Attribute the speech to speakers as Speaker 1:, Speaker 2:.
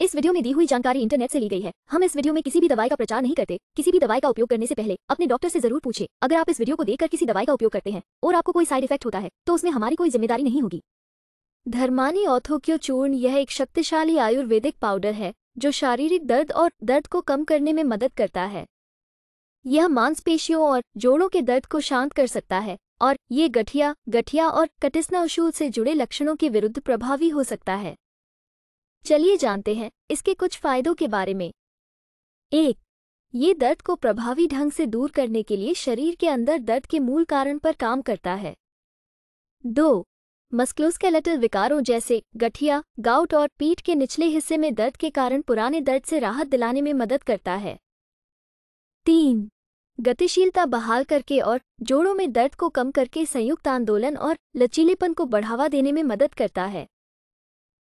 Speaker 1: इस वीडियो में दी हुई जानकारी इंटरनेट से ली गई है हम इस वीडियो में किसी भी दवाई का प्रचार नहीं करते किसी भी दवाई का उपयोग करने से पहले अपने डॉक्टर से जरूर पूछे अगर आप इस वीडियो को देखकर किसी दवाई का उपयोग करते हैं और आपको कोई साइड इफेक्ट होता है तो उसमें हमारी कोई जिम्मेदारी नहीं होगी धर्मानी औथोक्यो चूर्ण यह एक शक्तिशाली आयुर्वेदिक पाउडर है जो शारीरिक दर्द और दर्द को कम करने में मदद करता है यह मांसपेशियों और जोड़ों के दर्द को शांत कर सकता है और ये गठिया गठिया और कटिस्ना उशूल से जुड़े लक्षणों के विरुद्ध प्रभावी हो सकता है चलिए जानते हैं इसके कुछ फायदों के बारे में एक ये दर्द को प्रभावी ढंग से दूर करने के लिए शरीर के अंदर दर्द के मूल कारण पर काम करता है दो मस्क्लोस्केलेटल विकारों जैसे गठिया गाउट और पीठ के निचले हिस्से में दर्द के कारण पुराने दर्द से राहत दिलाने में मदद करता है तीन गतिशीलता बहाल करके और जोड़ों में दर्द को कम करके संयुक्त आंदोलन और लचीलेपन को बढ़ावा देने में मदद करता है